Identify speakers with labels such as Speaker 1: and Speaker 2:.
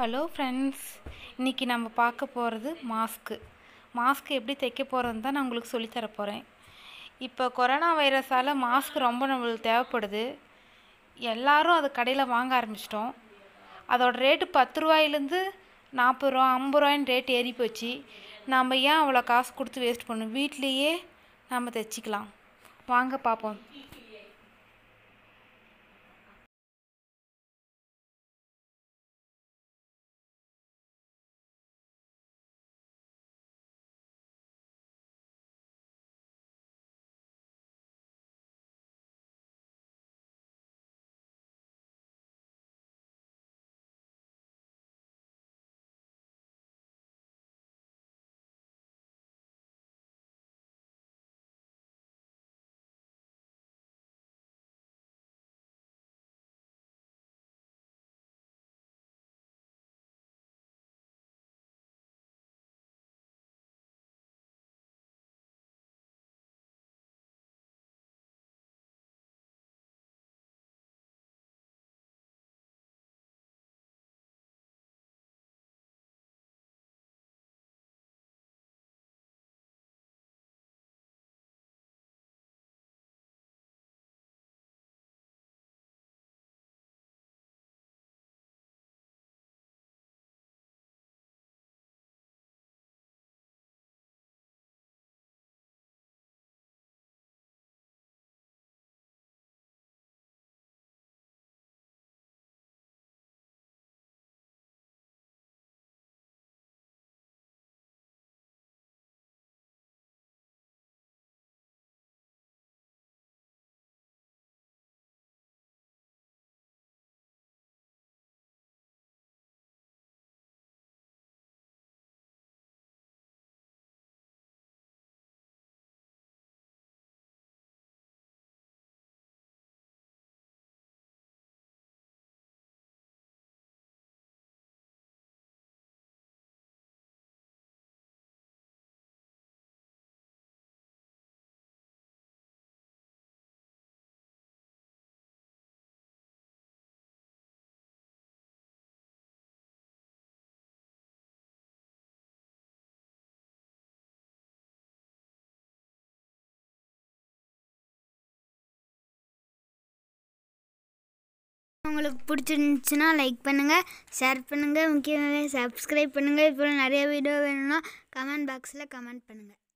Speaker 1: hello friends இன்றைக்கி நம்ம பார்க்க போகிறது மாஸ்க்கு மாஸ்க் எப்படி தைக்க போகிறதுன்னு தான் நான் உங்களுக்கு சொல்லித்தர போகிறேன் இப்போ கொரோனா வைரஸால் மாஸ்க் ரொம்ப நம்மளுக்கு தேவைப்படுது எல்லோரும் அது கடையில் வாங்க ஆரம்பிச்சிட்டோம் அதோடய ரேட்டு பத்து ரூபாயிலேருந்து நாற்பது ரூபா ஐம்பது ரூபாயின்னு ரேட் ஏறி போச்சு நம்ம ஏன் அவ்வளோ காசு கொடுத்து வேஸ்ட் பண்ணணும் வீட்லேயே நம்ம தைச்சிக்கலாம் வாங்க பார்ப்போம்
Speaker 2: உங்களுக்கு பிடிச்சிருந்துச்சுன்னா லைக் பண்ணுங்கள் ஷேர் பண்ணுங்கள் முக்கியமாக சப்ஸ்கிரைப் பண்ணுங்கள் இப்போ நிறைய வீடியோ வேணும்னா கமெண்ட் பாக்ஸில் கமெண்ட் பண்ணுங்கள்